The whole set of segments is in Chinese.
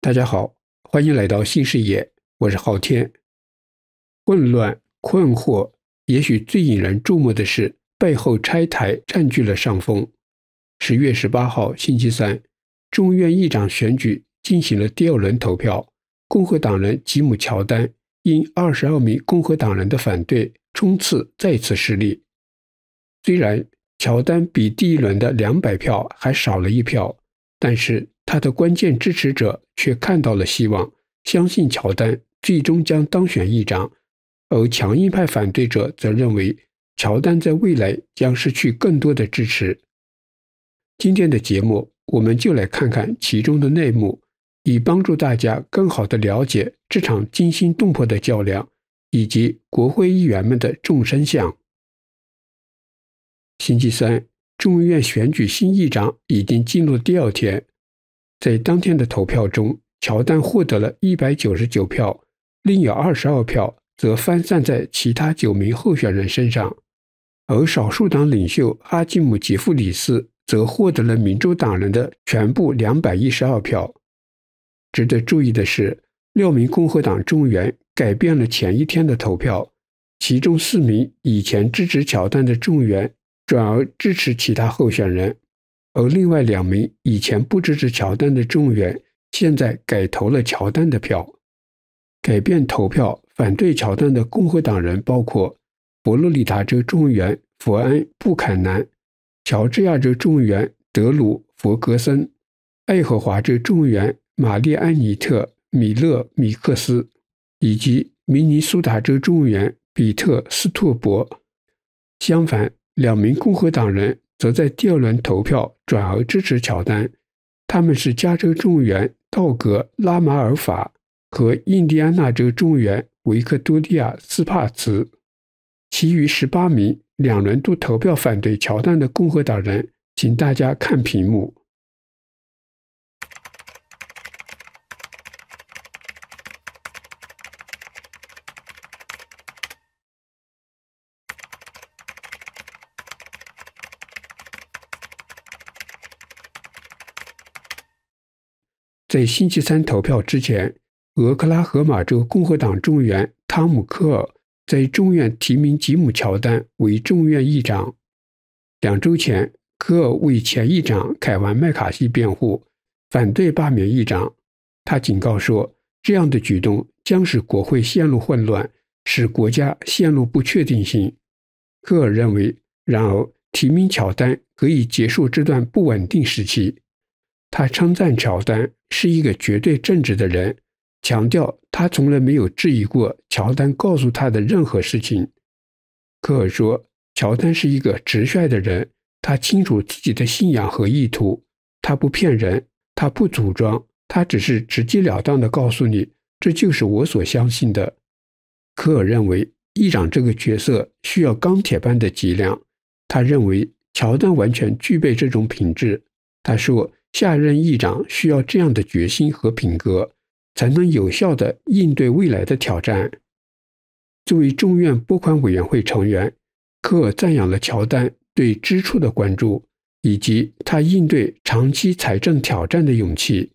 大家好，欢迎来到新视野，我是昊天。混乱、困惑，也许最引人注目的是，背后拆台占据了上风。十月十八号，星期三，众院议长选举进行了第二轮投票，共和党人吉姆·乔丹因二十二名共和党人的反对，冲刺再次失利。虽然乔丹比第一轮的两百票还少了一票。但是他的关键支持者却看到了希望，相信乔丹最终将当选议长，而强硬派反对者则认为乔丹在未来将失去更多的支持。今天的节目，我们就来看看其中的内幕，以帮助大家更好地了解这场惊心动魄的较量以及国会议员们的众生相。星期三。众议院选举新议长已经进入第二天，在当天的投票中，乔丹获得了一百九十九票，另有二十二票则分散在其他九名候选人身上。而少数党领袖阿基姆·吉夫里斯则获得了民主党人的全部两百一十二票。值得注意的是，六名共和党众议员改变了前一天的投票，其中四名以前支持乔丹的众议员。转而支持其他候选人，而另外两名以前不支持乔丹的众议员，现在改投了乔丹的票。改变投票反对乔丹的共和党人包括佛罗里达州众议员弗恩·布坎南、乔治亚州众议员德鲁·弗格森、爱荷华州众议员玛丽安·尼特·米勒·米克斯，以及明尼苏达州众议员比特斯托伯。相反。两名共和党人则在第二轮投票转而支持乔丹，他们是加州众议员道格·拉马尔法和印第安纳州众议员维克多利亚·斯帕兹。其余十八名两轮都投票反对乔丹的共和党人，请大家看屏幕。在星期三投票之前，俄克拉荷马州共和党众议员汤姆·科尔在众院提名吉姆·乔丹为众院议长。两周前，科尔为前议长凯文·麦卡锡辩护，反对罢免议长。他警告说，这样的举动将使国会陷入混乱，使国家陷入不确定性。科尔认为，然而提名乔丹可以结束这段不稳定时期。他称赞乔丹是一个绝对正直的人，强调他从来没有质疑过乔丹告诉他的任何事情。科尔说：“乔丹是一个直率的人，他清楚自己的信仰和意图，他不骗人，他不组装，他只是直截了当地告诉你，这就是我所相信的。”科尔认为，议长这个角色需要钢铁般的脊梁，他认为乔丹完全具备这种品质。他说。下任议长需要这样的决心和品格，才能有效地应对未来的挑战。作为众院拨款委员会成员，克尔赞扬了乔丹对支出的关注，以及他应对长期财政挑战的勇气。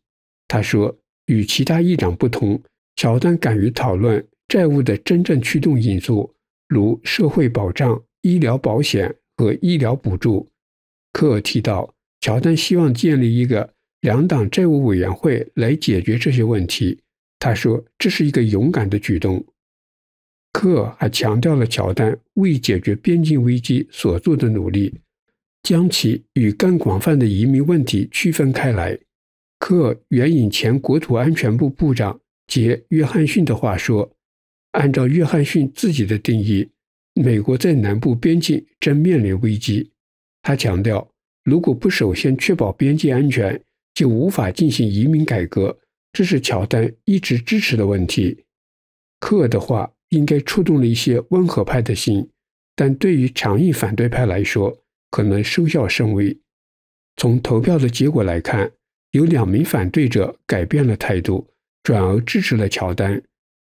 他说，与其他议长不同，乔丹敢于讨论债务的真正驱动因素，如社会保障、医疗保险和医疗补助。科尔提到。乔丹希望建立一个两党债务委员会来解决这些问题。他说：“这是一个勇敢的举动。”科尔还强调了乔丹为解决边境危机所做的努力，将其与更广泛的移民问题区分开来。科尔援引前国土安全部部长杰·约翰逊的话说：“按照约翰逊自己的定义，美国在南部边境正面临危机。”他强调。如果不首先确保边界安全，就无法进行移民改革。这是乔丹一直支持的问题。科尔的话应该触动了一些温和派的心，但对于强硬反对派来说，可能收效甚微。从投票的结果来看，有两名反对者改变了态度，转而支持了乔丹，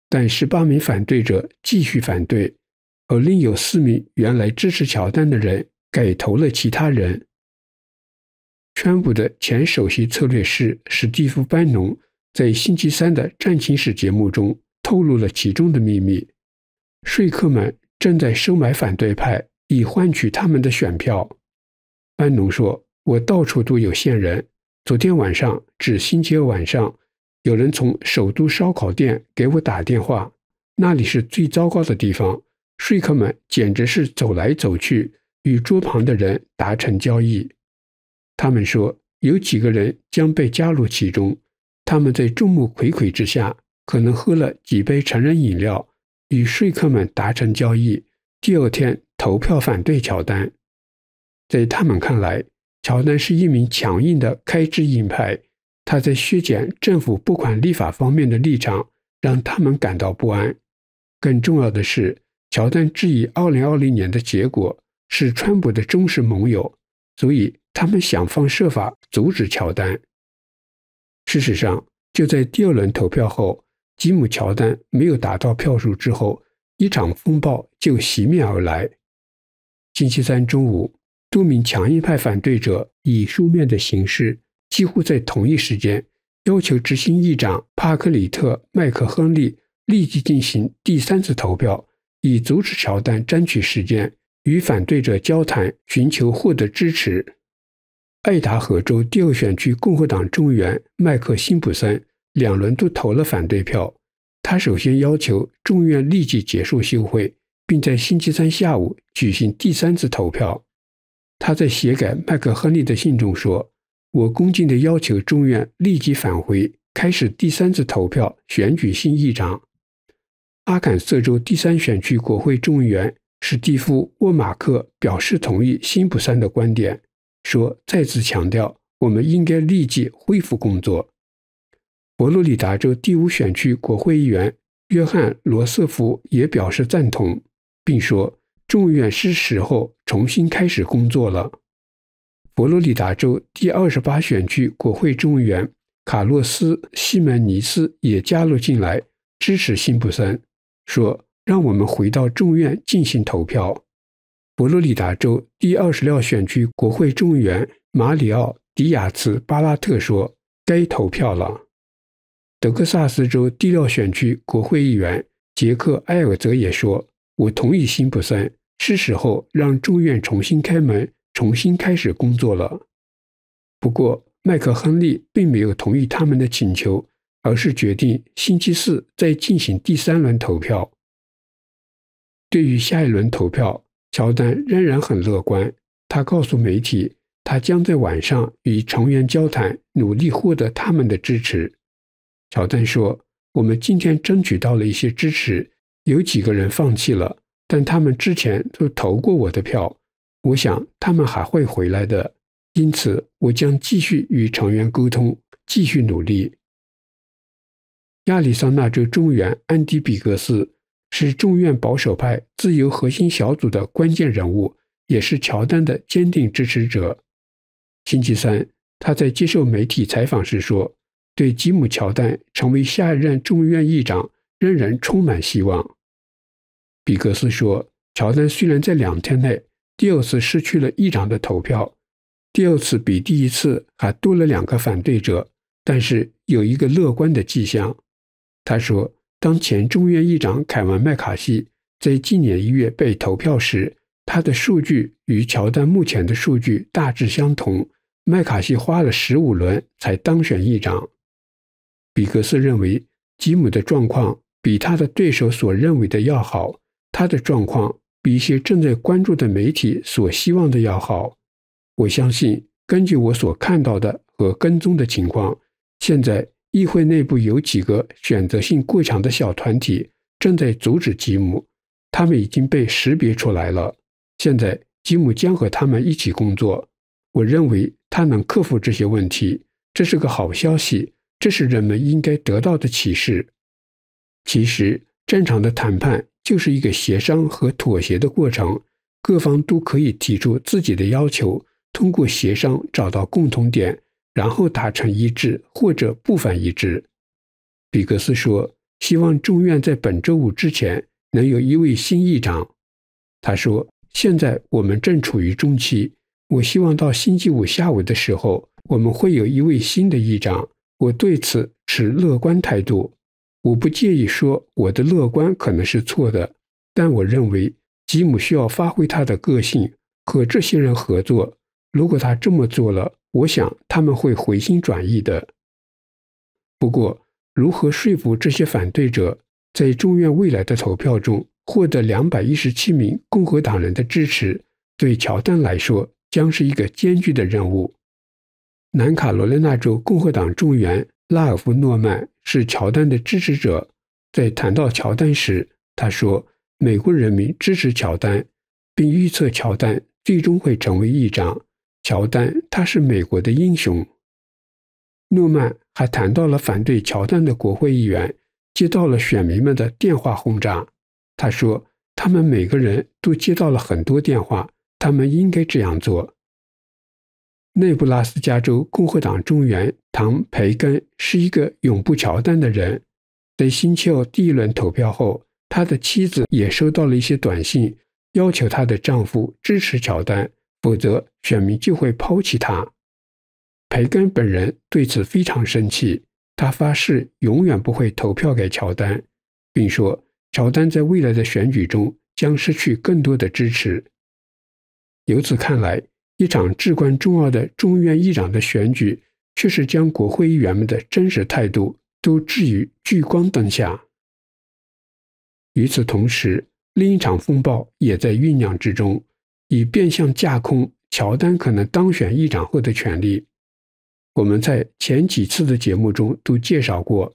但十八名反对者继续反对，而另有四名原来支持乔丹的人改投了其他人。川普的前首席策略师史蒂夫·班农在星期三的《战情史》节目中透露了其中的秘密：说客们正在收买反对派，以换取他们的选票。班农说：“我到处都有线人。昨天晚上，指期二晚上，有人从首都烧烤店给我打电话，那里是最糟糕的地方。说客们简直是走来走去，与桌旁的人达成交易。”他们说有几个人将被加入其中，他们在众目睽睽之下可能喝了几杯成人饮料，与说客们达成交易。第二天投票反对乔丹，在他们看来，乔丹是一名强硬的开支硬派，他在削减政府拨款立法方面的立场让他们感到不安。更重要的是，乔丹质疑2020年的结果是川普的忠实盟友，所以。他们想方设法阻止乔丹。事实上，就在第二轮投票后，吉姆·乔丹没有达到票数之后，一场风暴就袭面而来。星期三中午，多名强硬派反对者以书面的形式，几乎在同一时间要求执行议长帕克里特·麦克亨利立即进行第三次投票，以阻止乔丹争取时间与反对者交谈，寻求获得支持。爱达荷州第二选区共和党众议员麦克辛普森两轮都投了反对票。他首先要求众院立即结束休会，并在星期三下午举行第三次投票。他在写给麦克亨利的信中说：“我恭敬地要求众院立即返回，开始第三次投票选举新议长。”阿肯色州第三选区国会众议员史蒂夫沃马克表示同意辛普森的观点。说再次强调，我们应该立即恢复工作。佛罗里达州第五选区国会议员约翰·罗斯福也表示赞同，并说众院是时候重新开始工作了。佛罗里达州第二十八选区国会众议员卡洛斯·西门尼斯也加入进来支持辛普森，说让我们回到众院进行投票。佛罗里达州第二十六选区国会众议员马里奥·迪亚兹·巴拉特说：“该投票了。”德克萨斯州第六选区国会议员杰克·埃尔泽也说：“我同意辛普森，是时候让众院重新开门，重新开始工作了。”不过，麦克·亨利并没有同意他们的请求，而是决定星期四再进行第三轮投票。对于下一轮投票，乔丹仍然很乐观。他告诉媒体，他将在晚上与成员交谈，努力获得他们的支持。乔丹说：“我们今天争取到了一些支持，有几个人放弃了，但他们之前都投过我的票。我想他们还会回来的。因此，我将继续与成员沟通，继续努力。”亚利桑那州中原安迪比格斯。是众院保守派自由核心小组的关键人物，也是乔丹的坚定支持者。星期三，他在接受媒体采访时说：“对吉姆·乔丹成为下一任众院议长，仍然充满希望。”比格斯说：“乔丹虽然在两天内第二次失去了议长的投票，第二次比第一次还多了两个反对者，但是有一个乐观的迹象。”他说。当前众院议长凯文·麦卡锡在今年一月被投票时，他的数据与乔丹目前的数据大致相同。麦卡锡花了十五轮才当选议长。比格斯认为，吉姆的状况比他的对手所认为的要好，他的状况比一些正在关注的媒体所希望的要好。我相信，根据我所看到的和跟踪的情况，现在。议会内部有几个选择性过强的小团体正在阻止吉姆，他们已经被识别出来了。现在吉姆将和他们一起工作，我认为他能克服这些问题，这是个好消息，这是人们应该得到的启示。其实，正常的谈判就是一个协商和妥协的过程，各方都可以提出自己的要求，通过协商找到共同点。然后达成一致或者部分一致，比格斯说：“希望众院在本周五之前能有一位新议长。”他说：“现在我们正处于中期，我希望到星期五下午的时候我们会有一位新的议长。我对此持乐观态度。我不介意说我的乐观可能是错的，但我认为吉姆需要发挥他的个性和这些人合作。如果他这么做了。”我想他们会回心转意的。不过，如何说服这些反对者在众院未来的投票中获得两百一十七名共和党人的支持，对乔丹来说将是一个艰巨的任务。南卡罗来纳州共和党众员拉尔夫·诺曼是乔丹的支持者，在谈到乔丹时，他说：“美国人民支持乔丹，并预测乔丹最终会成为议长。”乔丹，他是美国的英雄。诺曼还谈到了反对乔丹的国会议员接到了选民们的电话轰炸。他说，他们每个人都接到了很多电话，他们应该这样做。内布拉斯加州共和党众员唐·培根是一个永不乔丹的人。在新二第一轮投票后，他的妻子也收到了一些短信，要求她的丈夫支持乔丹。否则，选民就会抛弃他。培根本人对此非常生气，他发誓永远不会投票给乔丹，并说：“乔丹在未来的选举中将失去更多的支持。”由此看来，一场至关重要的众院议长的选举，却是将国会议员们的真实态度都置于聚光灯下。与此同时，另一场风暴也在酝酿之中。以变相架空乔丹可能当选议长后的权利。我们在前几次的节目中都介绍过，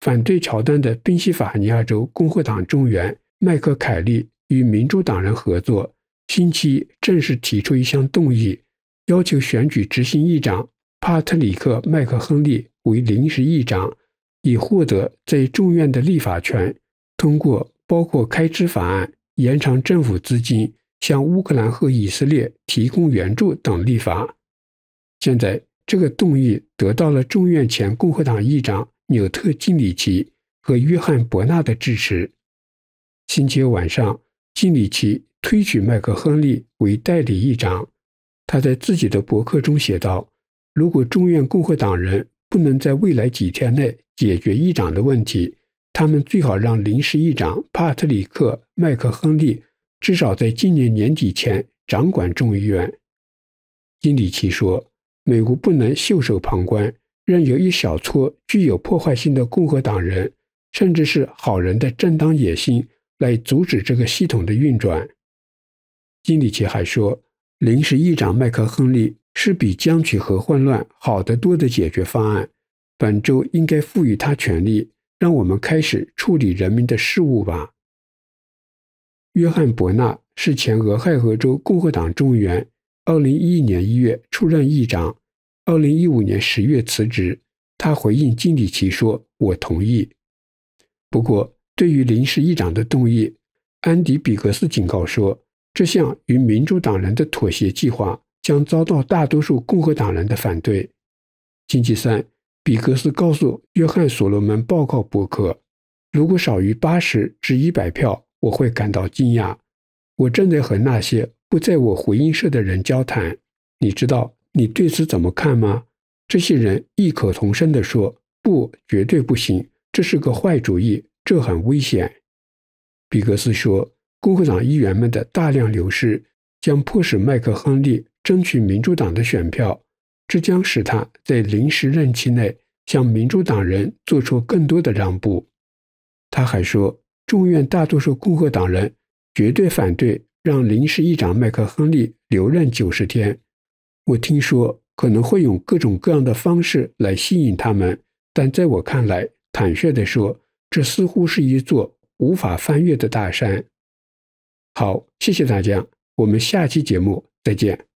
反对乔丹的宾夕法尼亚州共和党众员麦克凯利与民主党人合作，星期正式提出一项动议，要求选举执行议长帕特里克·麦克亨利为临时议长，以获得在众院的立法权，通过包括开支法案、延长政府资金。向乌克兰和以色列提供援助等立法。现在，这个动议得到了众院前共和党议长纽特·金里奇和约翰·伯纳的支持。星期晚上，金里奇推举麦克亨利为代理议长。他在自己的博客中写道：“如果众院共和党人不能在未来几天内解决议长的问题，他们最好让临时议长帕特里克·麦克亨利。”至少在今年年底前掌管众议院，金里奇说：“美国不能袖手旁观，任由一小撮具有破坏性的共和党人，甚至是好人的正当野心来阻止这个系统的运转。”金里奇还说：“临时议长麦克亨利是比僵取和混乱好得多的解决方案。本周应该赋予他权力，让我们开始处理人民的事务吧。”约翰·伯纳是前俄亥俄州共和党众议员，2011年1月出任议长，2015年10月辞职。他回应金里奇说：“我同意。”不过，对于临时议长的动议，安迪·比格斯警告说，这项与民主党人的妥协计划将遭到大多数共和党人的反对。星期三，比格斯告诉约翰·所罗门报告博客：“如果少于80至100票。”我会感到惊讶。我正在和那些不在我回音社的人交谈。你知道你对此怎么看吗？这些人异口同声地说：“不，绝对不行，这是个坏主意，这很危险。”比格斯说：“共和党议员们的大量流失将迫使麦克亨利争取民主党的选票，这将使他在临时任期内向民主党人做出更多的让步。”他还说。众院大多数共和党人绝对反对让临时议长麦克亨利留任九十天。我听说可能会用各种各样的方式来吸引他们，但在我看来，坦率地说，这似乎是一座无法翻越的大山。好，谢谢大家，我们下期节目再见。